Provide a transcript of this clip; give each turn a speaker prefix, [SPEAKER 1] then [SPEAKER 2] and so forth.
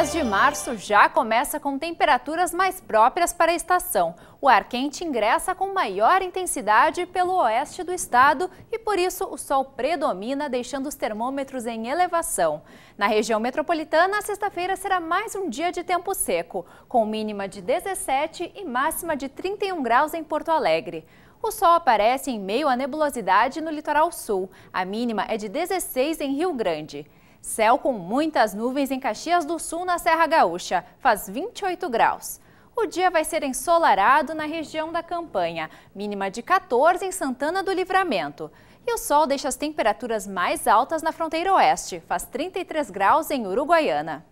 [SPEAKER 1] mês de março já começa com temperaturas mais próprias para a estação. O ar quente ingressa com maior intensidade pelo oeste do estado e, por isso, o sol predomina, deixando os termômetros em elevação. Na região metropolitana, a sexta-feira será mais um dia de tempo seco, com mínima de 17 e máxima de 31 graus em Porto Alegre. O sol aparece em meio à nebulosidade no litoral sul. A mínima é de 16 em Rio Grande. Céu com muitas nuvens em Caxias do Sul, na Serra Gaúcha. Faz 28 graus. O dia vai ser ensolarado na região da campanha, mínima de 14 em Santana do Livramento. E o sol deixa as temperaturas mais altas na fronteira oeste, faz 33 graus em Uruguaiana.